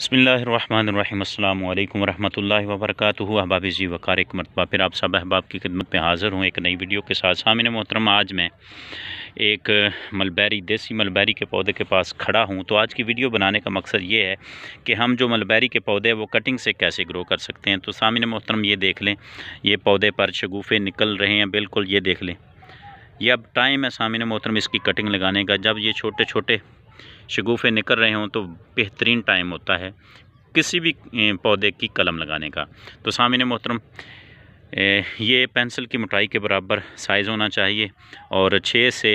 بسم اللہ الرحمن الرحیم السلام علیکم ورحمۃ اللہ وبرکاتہ زی جی ایک مرتبہ پھر آپ سب احباب کی خدمت میں حاضر ہوں ایک نئی ویڈیو کے ساتھ سامنے محترم آج میں ایک ملبیری دیسی ملبیری کے پودے کے پاس کھڑا ہوں تو آج کی ویڈیو بنانے کا مقصد یہ ہے کہ ہم جو ملبیری کے پودے وہ کٹنگ سے کیسے گرو کر سکتے ہیں تو سامن محترم یہ دیکھ لیں یہ پودے پر شگوفے نکل رہے ہیں بالکل یہ دیکھ لیں یہ اب ٹائم ہے سامنے محترم اس کی کٹنگ لگانے کا جب یہ چھوٹے چھوٹے شگوفے نکل رہے ہوں تو بہترین ٹائم ہوتا ہے کسی بھی پودے کی قلم لگانے کا تو سامین محترم یہ پینسل کی مٹائی کے برابر سائز ہونا چاہیے اور چھ سے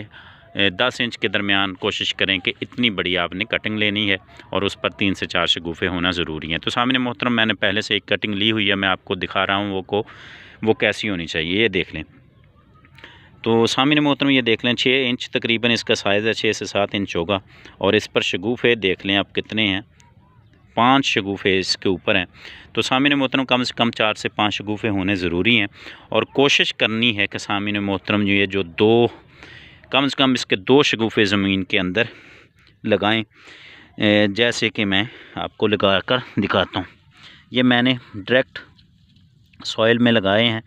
دس انچ کے درمیان کوشش کریں کہ اتنی بڑی آپ نے کٹنگ لینی ہے اور اس پر تین سے چار شگوفے ہونا ضروری ہیں تو سامین محترم میں نے پہلے سے ایک کٹنگ لی ہوئی ہے میں آپ کو دکھا رہا ہوں وہ کو وہ کیسی ہونی چاہیے یہ دیکھ لیں تو سامع محترم یہ دیکھ لیں چھ انچ تقریباً اس کا سائز ہے چھ سے سات انچ ہوگا اور اس پر شگوفے دیکھ لیں آپ کتنے ہیں پانچ شگوفے اس کے اوپر ہیں تو سامع محترم کم سے کم چار سے پانچ شگوفے ہونے ضروری ہیں اور کوشش کرنی ہے کہ سامع محترم جو یہ جو دو کم سے کم اس کے دو شگوفے زمین کے اندر لگائیں جیسے کہ میں آپ کو لگا کر دکھاتا ہوں یہ میں نے ڈائریکٹ سوائل میں لگائے ہیں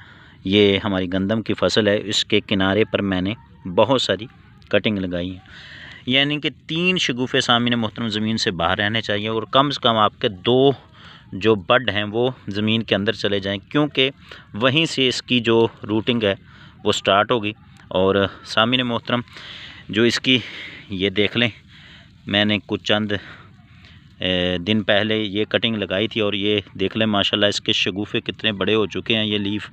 یہ ہماری گندم کی فصل ہے اس کے کنارے پر میں نے بہت ساری کٹنگ لگائی ہیں یعنی کہ تین شگوفے سامین محترم زمین سے باہر رہنے چاہیے اور کم از کم آپ کے دو جو بڈ ہیں وہ زمین کے اندر چلے جائیں کیونکہ وہیں سے اس کی جو روٹنگ ہے وہ سٹارٹ ہوگی اور سامین محترم جو اس کی یہ دیکھ لیں میں نے کچھ چند دن پہلے یہ کٹنگ لگائی تھی اور یہ دیکھ لیں ماشاءاللہ اس کے شگوفے کتنے بڑے ہو چکے ہیں یہ لیف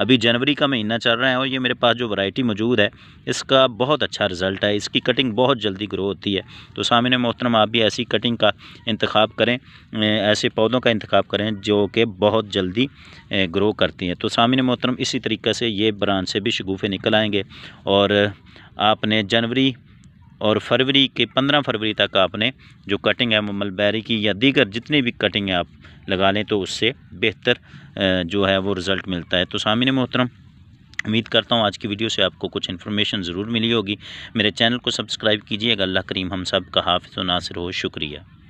ابھی جنوری کا مہینہ چل رہا ہے اور یہ میرے پاس جو ورائٹی موجود ہے اس کا بہت اچھا رزلٹ ہے اس کی کٹنگ بہت جلدی گرو ہوتی ہے تو سامنے محترم آپ بھی ایسی کٹنگ کا انتخاب کریں ایسے پودوں کا انتخاب کریں جو کہ بہت جلدی گرو کرتی ہیں تو سامنے محترم اسی طریقے سے یہ بران سے بھی شگوفے نکل آئیں گے اور آپ نے جنوری اور فروری کے پندرہ فروری تک آپ نے جو کٹنگ ہے ممل بیری کی یا دیگر جتنی بھی کٹنگ آپ لگا لیں تو اس سے بہتر جو ہے وہ رزلٹ ملتا ہے تو سامین محترم امید کرتا ہوں آج کی ویڈیو سے آپ کو کچھ انفارمیشن ضرور ملی ہوگی میرے چینل کو سبسکرائب کیجیے گا اللہ کریم ہم سب کا حافظ و ناصر ہو شکریہ